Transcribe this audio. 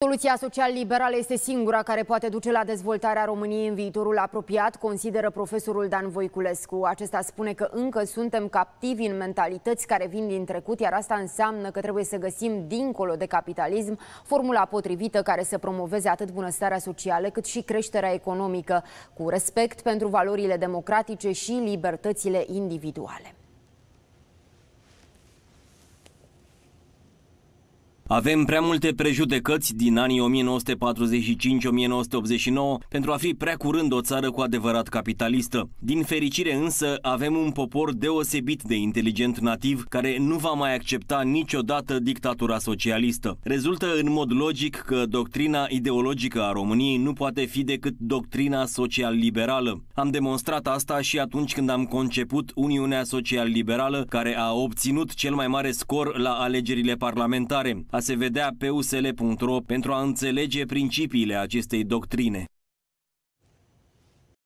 Soluția social-liberală este singura care poate duce la dezvoltarea României în viitorul apropiat, consideră profesorul Dan Voiculescu. Acesta spune că încă suntem captivi în mentalități care vin din trecut, iar asta înseamnă că trebuie să găsim, dincolo de capitalism, formula potrivită care să promoveze atât bunăstarea socială cât și creșterea economică, cu respect pentru valorile democratice și libertățile individuale. Avem prea multe prejudecăți din anii 1945-1989 pentru a fi prea curând o țară cu adevărat capitalistă. Din fericire însă, avem un popor deosebit de inteligent nativ care nu va mai accepta niciodată dictatura socialistă. Rezultă în mod logic că doctrina ideologică a României nu poate fi decât doctrina social-liberală. Am demonstrat asta și atunci când am conceput Uniunea Social-Liberală, care a obținut cel mai mare scor la alegerile parlamentare a se vedea pe usl.ro pentru a înțelege principiile acestei doctrine.